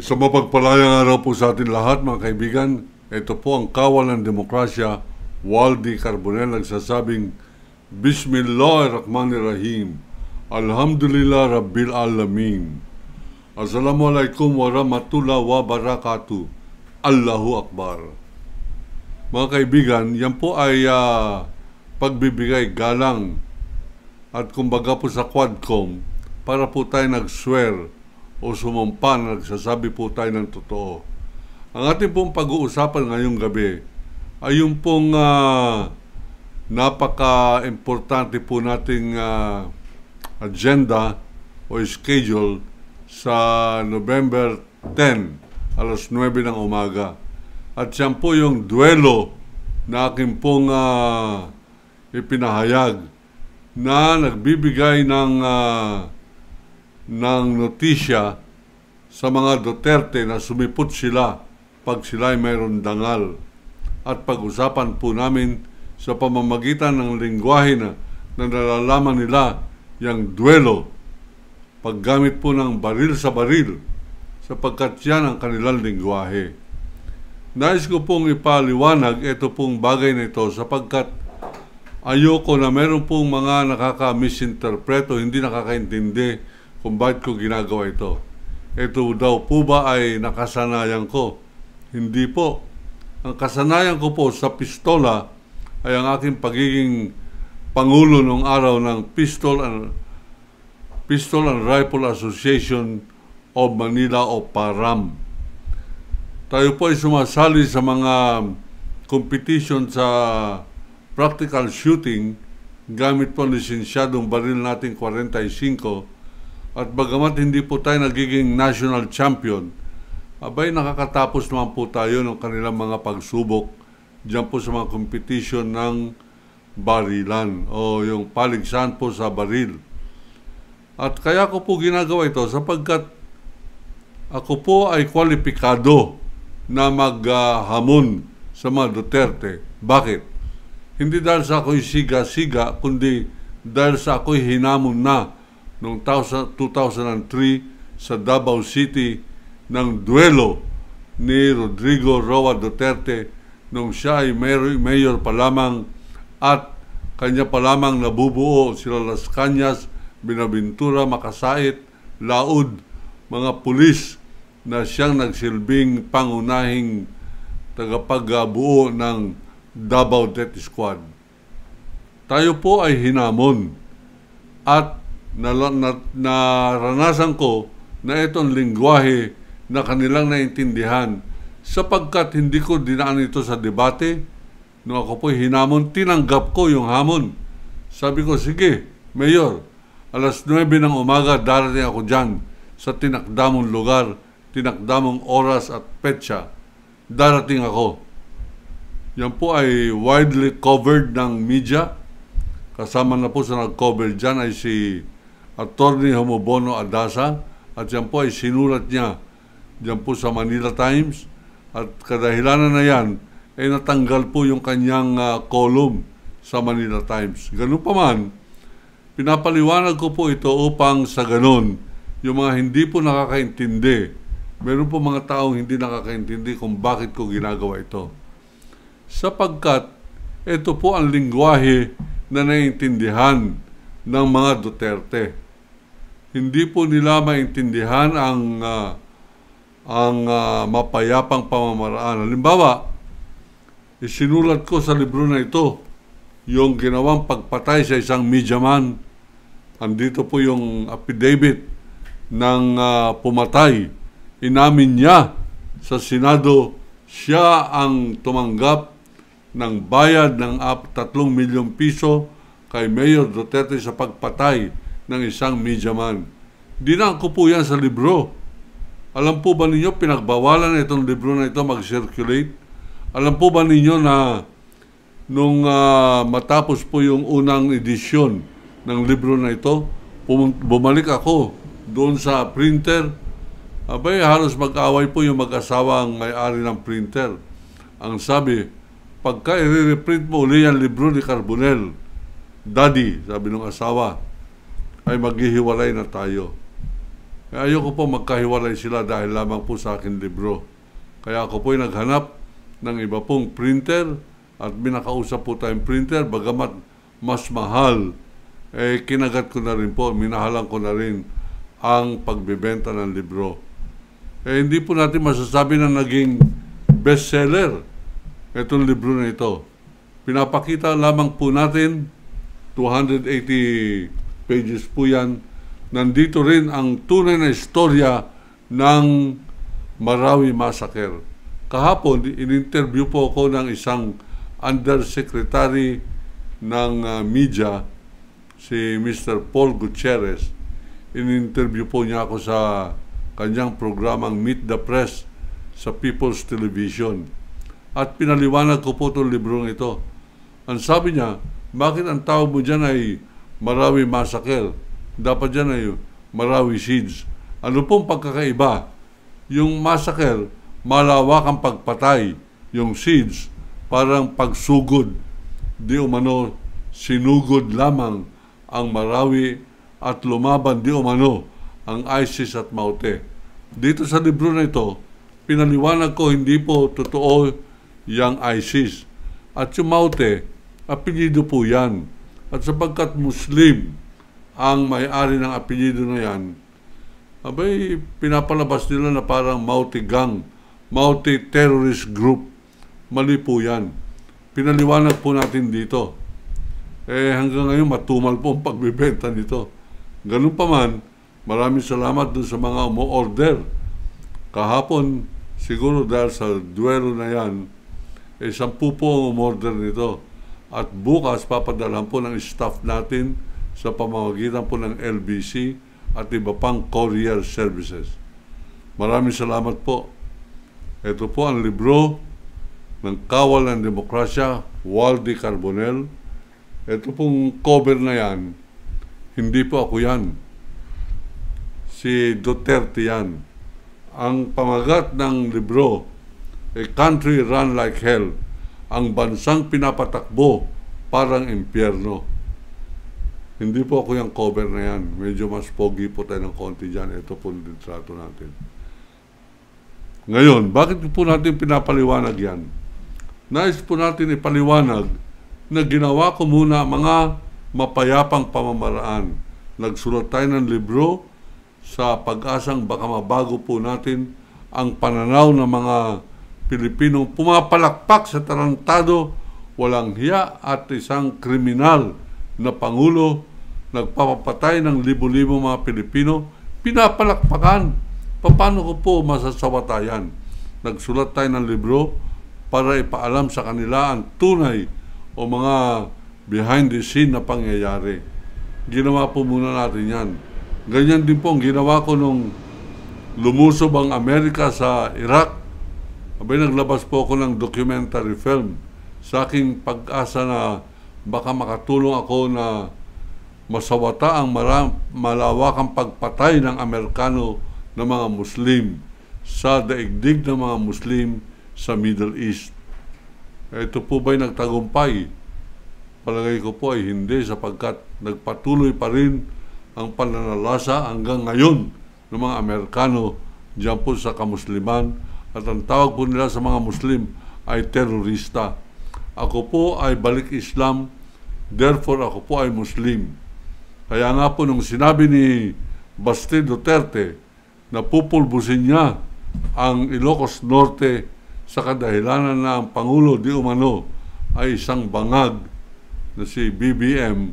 Sa mapagpalayang araw po sa atin lahat mga kaibigan, ito po ang kawal ng demokrasya, Waldi Carbonell nagsasabing, Bismillahirrahmanirrahim, Alhamdulillah Rabbil Alamin. Assalamualaikum warahmatullahi wabarakatuh. Allahu Akbar. Mga kaibigan, yan po ay uh, pagbibigay galang at kumbaga po sa Quadcom para po tayo nag-swear o sumampa na nagsasabi po tayo ng totoo. Ang ating pong pag-uusapan ngayong gabi ay yung pong uh, napaka-importante po nating uh, agenda o schedule sa November 10, alas 9 ng umaga. At siyan po yung duelo na aking pong uh, ipinahayag na nagbibigay ng uh, ng notisya sa mga Duterte na sumipot sila pag sila ay mayroon dangal. At pag-usapan po namin sa pamamagitan ng lingwahe na, na nalalaman nila yung duelo, paggamit po ng baril sa baril, sapagkat yan ang kanilang lingwahe. Nais ko pong ipaliwanag ito pong bagay na ito sapagkat ayoko na meron pong mga nakaka-misinterpreto, hindi nakakaintindi kung bakit ko ginagawa ito. Ito daw po ba ay nakasanayan ko? Hindi po. Ang kasanayan ko po sa pistola ay ang aking pagiging pangulo ng araw ng Pistol and, Pistol and Rifle Association of Manila o PARAM. Tayo po ay sumasali sa mga competition sa practical shooting gamit po lisensyadong baril nating 45 at bagamat hindi po tayo nagiging national champion, abay nakakatapos naman po tayo ng kanilang mga pagsubok dyan po sa mga competition ng barilan o yung paligsahan po sa baril. At kaya ko po ginagawa ito sapagkat ako po ay kwalipikado na maghamon uh, sa mga Duterte. Bakit? Hindi dahil sa ako'y siga-siga, kundi dahil sa ako'y hinamon na noong 2003 sa Davao City ng duelo ni Rodrigo Roa Duterte nung siya ay mayor pa lamang at kanya pa lamang nabubuo sila Las Cañas, Binabintura, Makasait, Laud, mga pulis na siyang nagsilbing pangunahing tagapagbuo ng Davao Death Squad. Tayo po ay hinamon at na, na, naranasan ko na itong lingwahe na kanilang naintindihan sapagkat hindi ko dinaan ito sa debate nung no, ako po hinamon, tinanggap ko yung hamon. Sabi ko, sige, Mayor, alas 9 ng umaga darating ako dyan sa tinakdamong lugar, tinakdamong oras at petsa. Darating ako. Yan po ay widely covered ng media. Kasama na po sa nag-cover dyan ay si Attorney Homobono Adasa at yan po ay sinulat niya diyan po sa Manila Times at kadahilanan na yan ay natanggal po yung kanyang uh, column sa Manila Times. Ganun pa man, pinapaliwanag ko po ito upang sa ganun, yung mga hindi po nakakaintindi, meron po mga taong hindi nakakaintindi kung bakit ko ginagawa ito. Sapagkat ito po ang lingwahe na naiintindihan ng mga Duterte hindi po nila maintindihan ang uh, ang uh, mapayapang pamamaraan. Halimbawa, isinulat ko sa libro na ito yung ginawang pagpatay sa isang midyaman. Andito po yung affidavit ng uh, pumatay. Inamin niya sa Senado siya ang tumanggap ng bayad ng 3 milyong piso kay Mayor Duterte sa pagpatay ng isang media man. Dinangko po yan sa libro. Alam po ba ninyo, pinagbawalan na itong libro na ito mag-circulate? Alam po ba ninyo na nung uh, matapos po yung unang edisyon ng libro na ito, bumalik ako doon sa printer. Abay, halos mag-away po yung mag-asawa ang may-ari ng printer. Ang sabi, pagka i-reprint mo uli yung libro ni Carbonell, Daddy, sabi ng asawa, ay maghihiwalay na tayo. Ayoko po magkahiwalay sila dahil lamang po sa akin libro. Kaya ako po ay naghanap ng iba pong printer at binakausap po tayong printer bagamat mas mahal. Eh, kinagat ko na rin po, minahalan ko na rin ang pagbebenta ng libro. Eh, hindi po natin masasabi na naging bestseller itong libro na ito. Pinapakita lamang po natin 280 pages po yan. Nandito rin ang tunay na istorya ng Marawi Massacre. Kahapon, in-interview po ako ng isang undersecretary ng uh, media, si Mr. Paul Gutierrez. In-interview po niya ako sa kanyang programang Meet the Press sa People's Television. At pinaliwanag ko po itong librong ito. Ang sabi niya, bakit ang tawag mo dyan ay Marawi Massacre. Dapat dyan ay Marawi Siege. Ano pong pagkakaiba? Yung massacre, malawak ang pagpatay. Yung siege, parang pagsugod. Di umano, sinugod lamang ang Marawi at lumaban di umano ang ISIS at Maute. Dito sa libro na ito, pinaliwanag ko hindi po totoo yung ISIS. At yung Maute, apelido po yan at sapagkat Muslim ang may-ari ng apelyido na yan, abay pinapalabas nila na parang multi gang, multi terrorist group. Mali po yan. Pinaliwanag po natin dito. Eh hanggang ngayon matumal po ang pagbibenta nito. Ganun pa man, maraming salamat dun sa mga umu-order. Kahapon, siguro dahil sa duelo na yan, eh, sampu po ang umu-order nito at bukas papadalahan po ng staff natin sa pamamagitan po ng LBC at iba pang courier services. Maraming salamat po. Ito po ang libro ng Kawal ng Demokrasya, Waldi Carbonell. Ito pong cover na yan, hindi po ako yan. Si Duterte yan. Ang pamagat ng libro, A Country Run Like Hell, ang bansang pinapatakbo parang impyerno. Hindi po ako yung cover na yan. Medyo mas pogi po tayo ng konti dyan. Ito po ang litrato natin. Ngayon, bakit po natin pinapaliwanag yan? Nais po natin ipaliwanag na ginawa ko muna mga mapayapang pamamaraan. Nagsulat tayo ng libro sa pag-asang baka mabago po natin ang pananaw ng mga Pilipino pumapalakpak sa tarantado, walang hiya at isang kriminal na Pangulo nagpapapatay ng libo-libo mga Pilipino, pinapalakpakan. Paano ko po masasawatayan? Nagsulat tayo ng libro para ipaalam sa kanila ang tunay o mga behind the scene na pangyayari. Ginawa po muna natin yan. Ganyan din po ang ginawa ko nung lumusob ang Amerika sa Iraq Abay, naglabas po ako ng documentary film sa aking pag-asa na baka makatulong ako na masawata ang maram, malawakang pagpatay ng Amerikano ng mga Muslim sa daigdig ng mga Muslim sa Middle East. Eh, ito po ba'y nagtagumpay? Palagay ko po ay hindi sapagkat nagpatuloy pa rin ang pananalasa hanggang ngayon ng mga Amerikano diyan po sa Kamusliman at ang tawag po nila sa mga Muslim ay terorista. Ako po ay balik Islam, therefore ako po ay Muslim. Kaya nga po nung sinabi ni Basti Duterte na pupulbusin niya ang Ilocos Norte sa kadahilanan na ang Pangulo di umano ay isang bangag na si BBM.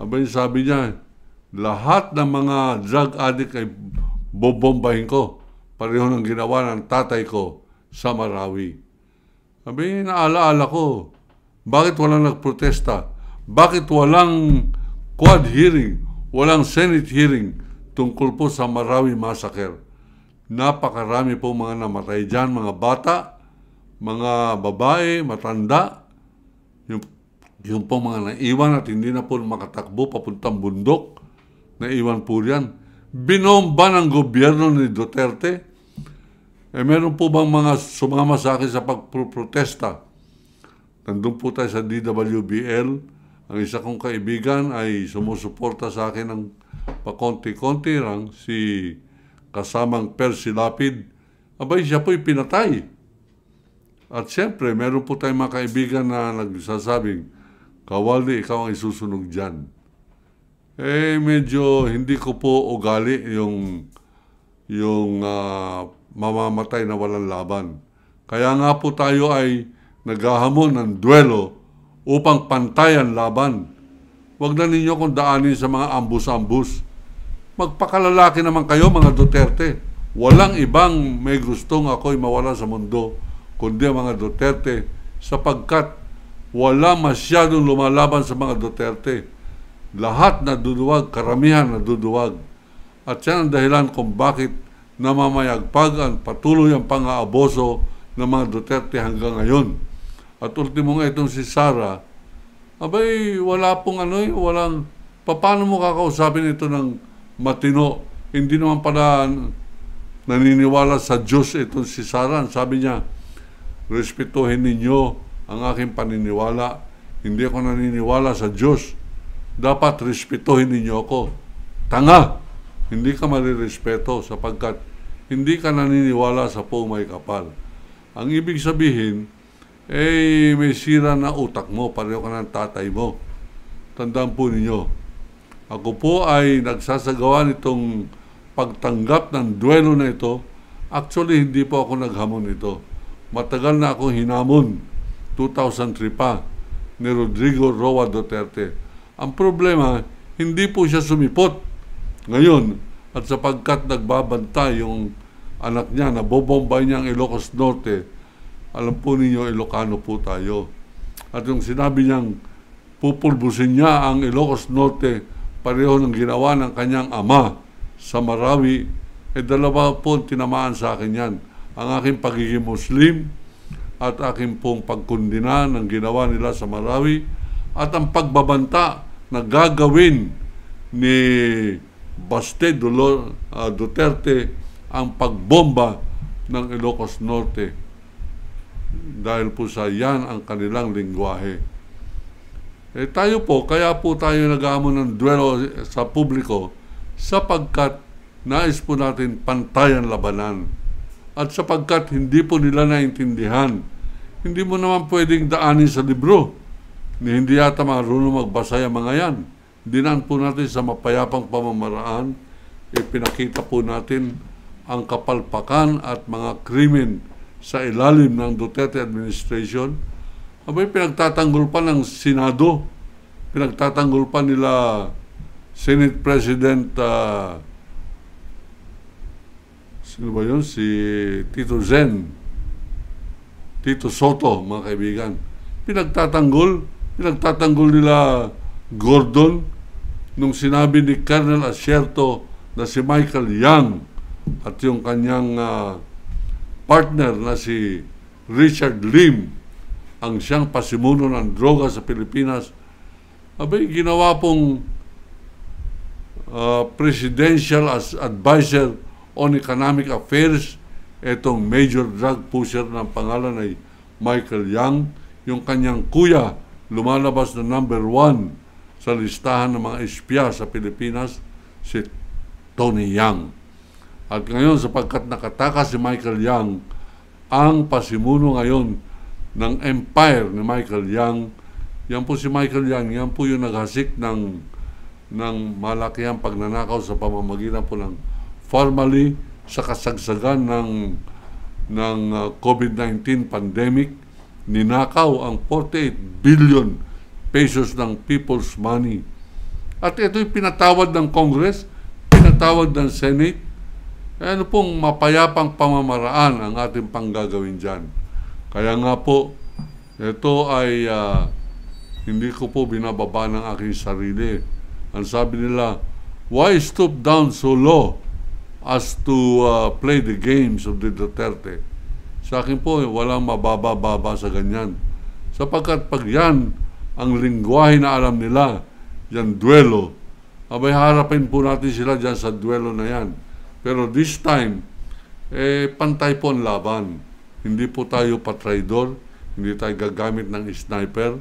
Abay sabi niya, lahat ng mga drug addict ay bobombahin ko Pareho ng ginawa ng tatay ko sa Marawi. Sabi, naalaala ko. Bakit walang nagprotesta? Bakit walang quad hearing? Walang Senate hearing tungkol po sa Marawi Massacre? Napakarami po mga namatay dyan, mga bata, mga babae, matanda. Yung, yung po mga naiwan at hindi na po makatakbo papuntang bundok. Naiwan po yan binomba ng gobyerno ni Duterte eh, meron po bang mga sumama sa akin sa pagprotesta? Nandun po tayo sa DWBL. Ang isa kong kaibigan ay sumusuporta sa akin ng pakonti-konti lang si kasamang Percy Lapid. Abay, siya po'y pinatay. At siyempre, meron po tayong mga kaibigan na nagsasabing, Kawali, ikaw ang isusunog dyan. Eh, medyo hindi ko po ugali yung yung uh, mamamatay na walang laban. Kaya nga po tayo ay naghahamon ng duelo upang pantayan laban. Huwag na ninyo kung daanin sa mga ambus-ambus. Magpakalalaki naman kayo mga Duterte. Walang ibang may gustong ako'y mawala sa mundo kundi ang mga Duterte sapagkat wala masyadong lumalaban sa mga Duterte. Lahat na duduwag, karamihan na duduwag. At yan ang dahilan kung bakit namamayagpag ang patuloy ang pang-aaboso ng mga Duterte hanggang ngayon. At ultimo nga itong si Sara, abay wala pong ano, eh, walang, paano mo kakausapin ito ng matino? Hindi naman pala naniniwala sa Diyos itong si Sara. Sabi niya, respetuhin ninyo ang aking paniniwala. Hindi ako naniniwala sa Diyos. Dapat respetuhin ninyo ako. Tanga! Hindi ka malirespeto sapagkat hindi ka naniniwala sa po may kapal. Ang ibig sabihin, eh, may sira na utak mo, pareho ka ng tatay mo. Tandaan po ninyo, ako po ay nagsasagawa nitong pagtanggap ng duelo na ito. Actually, hindi po ako naghamon nito. Matagal na akong hinamon, 2003 pa, ni Rodrigo Roa Duterte. Ang problema, hindi po siya sumipot. Ngayon, at sapagkat nagbabanta yung anak niya, na nabobombay niya ang Ilocos Norte, alam po ninyo, Ilocano po tayo. At yung sinabi niyang pupulbusin niya ang Ilocos Norte, pareho ng ginawa ng kanyang ama sa Marawi, eh dalawa po tinamaan sa akin yan. Ang aking pagiging Muslim at aking pong pagkundina ng ginawa nila sa Marawi at ang pagbabanta na gagawin ni Baste ah, Duterte ang pagbomba ng Ilocos Norte dahil po sa yan ang kanilang lingwahe. Eh tayo po, kaya po tayo nag-aamon ng duelo sa publiko sapagkat nais po natin pantayan labanan. At sapagkat hindi po nila naintindihan, hindi mo naman pwedeng daanin sa libro. ni Hindi yata marunong magbasa yung mga yan. Dinaan po natin sa mapayapang pamamaraan, ipinakita po natin ang kapalpakan at mga krimen sa ilalim ng Duterte administration, abay pinagtatanggol pa ng Senado, pinagtatanggol pa nila Senate President uh, sino ba yun? Si Tito Zen, Tito Soto, mga kaibigan. Pinagtatanggol, pinagtatanggol nila Gordon nung sinabi ni Colonel Asierto na si Michael Young at yung kanyang uh, partner na si Richard Lim ang siyang pasimuno ng droga sa Pilipinas. Abay, ginawa pong uh, presidential as advisor on economic affairs etong major drug pusher ng pangalan ay Michael Young. Yung kanyang kuya lumalabas na number one sa listahan ng mga espya sa Pilipinas, si Tony Young. At ngayon, sapagkat nakatakas si Michael Young, ang pasimuno ngayon ng empire ni Michael Young, yan po si Michael Young, yan po yung naghasik ng, ng malakihang pagnanakaw sa pamamagitan po ng formally sa kasagsagan ng, ng uh, COVID-19 pandemic, ninakaw ang 48 billion pesos ng people's money. At ito'y pinatawad ng Congress, pinatawad ng Senate, ano pong mapayapang pamamaraan ang ating panggagawin dyan. Kaya nga po, ito ay uh, hindi ko po binababa ng aking sarili. Ang sabi nila, why stoop down so low as to uh, play the games of the Duterte? Sa akin po, walang mabababa sa ganyan. Sapagkat pag yan, ang lingwahe na alam nila, yan duelo, abay harapin po natin sila dyan sa duelo na yan pero this time, eh, pantay po ang laban. Hindi po tayo patraidor, hindi tayo gagamit ng sniper.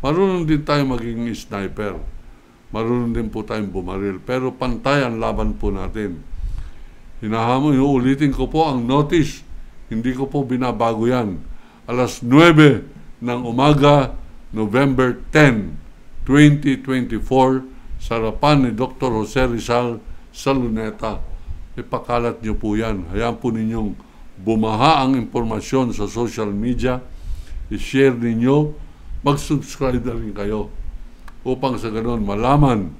Marunong din tayo maging sniper. Marunong din po tayong bumaril. Pero pantay ang laban po natin. Hinahamon, iuulitin ko po ang notice. Hindi ko po binabago yan. Alas 9 ng umaga, November 10, 2024, sa sarapan ni Dr. Jose Rizal sa Luneta ipakalat nyo po yan. Hayaan po ninyong bumaha ang impormasyon sa social media, i-share ninyo, mag-subscribe na rin kayo upang sa ganun malaman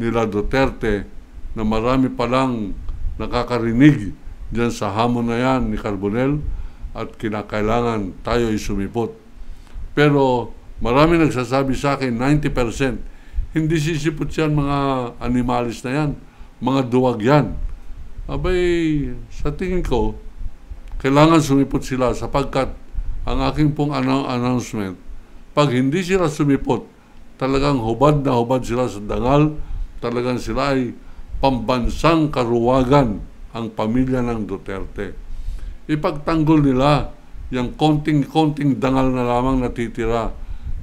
nila Duterte na marami palang nakakarinig dyan sa hamon na yan ni Carbonell at kinakailangan tayo isumipot. Pero marami nagsasabi sa akin, 90%, hindi sisipot yan mga animalis na yan, mga duwag yan abay, sa tingin ko, kailangan sumipot sila sapagkat ang aking pong announcement, pag hindi sila sumipot, talagang hubad na hubad sila sa dangal, talagang sila ay pambansang karuwagan ang pamilya ng Duterte. Ipagtanggol nila yung konting-konting dangal na lamang natitira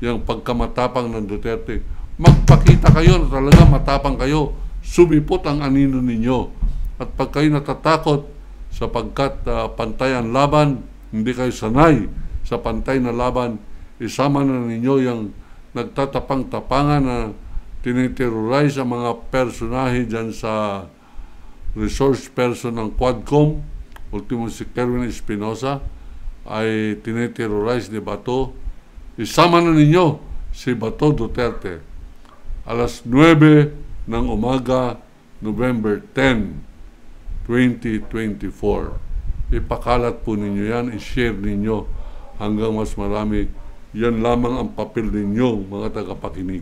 yung pagkamatapang ng Duterte. Magpakita kayo na talaga matapang kayo. Sumipot ang anino ninyo at pag kayo natatakot sapagkat uh, pantay ang laban, hindi kayo sanay sa pantay na laban, isama na ninyo yung nagtatapang-tapangan na tiniterrorize ang mga personahe dyan sa resource person ng Quadcom, ultimo si Kerwin Espinosa, ay tiniterrorize ni Bato. Isama na ninyo si Bato Duterte. Alas 9 ng umaga, November 10. 2024. Ipakalat po ninyo yan, i-share ninyo hanggang mas marami. Yan lamang ang papel ninyo, mga tagapakinig.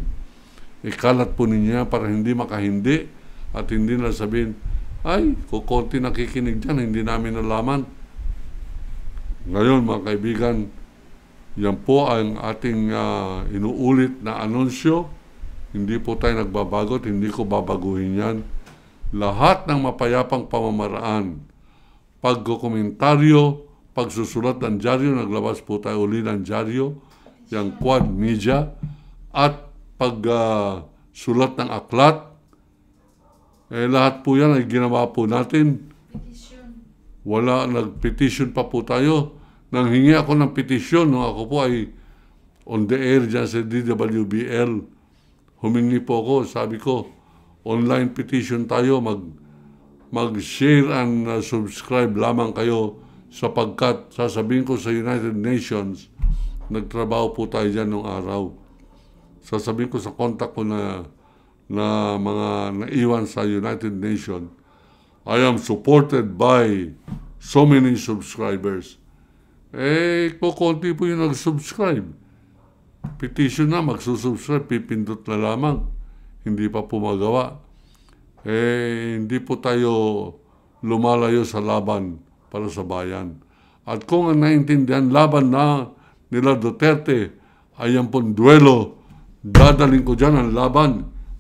Ikalat po ninyo yan para hindi makahindi at hindi na sabihin, ay, kung konti nakikinig dyan, hindi namin nalaman. Ngayon, mga kaibigan, yan po ang ating uh, inuulit na anunsyo. Hindi po tayo nagbabagot, hindi ko babaguhin yan lahat ng mapayapang pamamaraan, pagkukomentaryo, pagsusulat ng dyaryo, naglabas po tayo uli ng dyaryo, yung quad media, at pagsulat uh, ng aklat, eh, lahat po yan ay ginawa po natin. Wala, nag-petition pa po tayo. Nang hingi ako ng petition nung ako po ay on the air dyan sa DWBL. Humingi po ako, sabi ko, online petition tayo, mag, mag-share and uh, subscribe lamang kayo sapagkat sasabihin ko sa United Nations, nagtrabaho po tayo diyan nung araw. Sasabihin ko sa contact ko na, na mga naiwan sa United Nations, I am supported by so many subscribers. Eh, po konti po yung nag-subscribe. Petition na, magsusubscribe, pipindot na lamang hindi pa po magawa, eh hindi po tayo lumalayo sa laban para sa bayan. At kung ang naintindihan laban na nila Duterte, ayan pong duelo, dadaling ko dyan ang laban.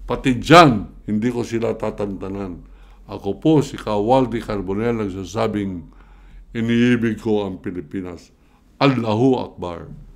Pati dyan, hindi ko sila tatantanan. Ako po, si Kawaldi Carbonell, nagsasabing, iniibig ko ang Pilipinas. Allahu Akbar.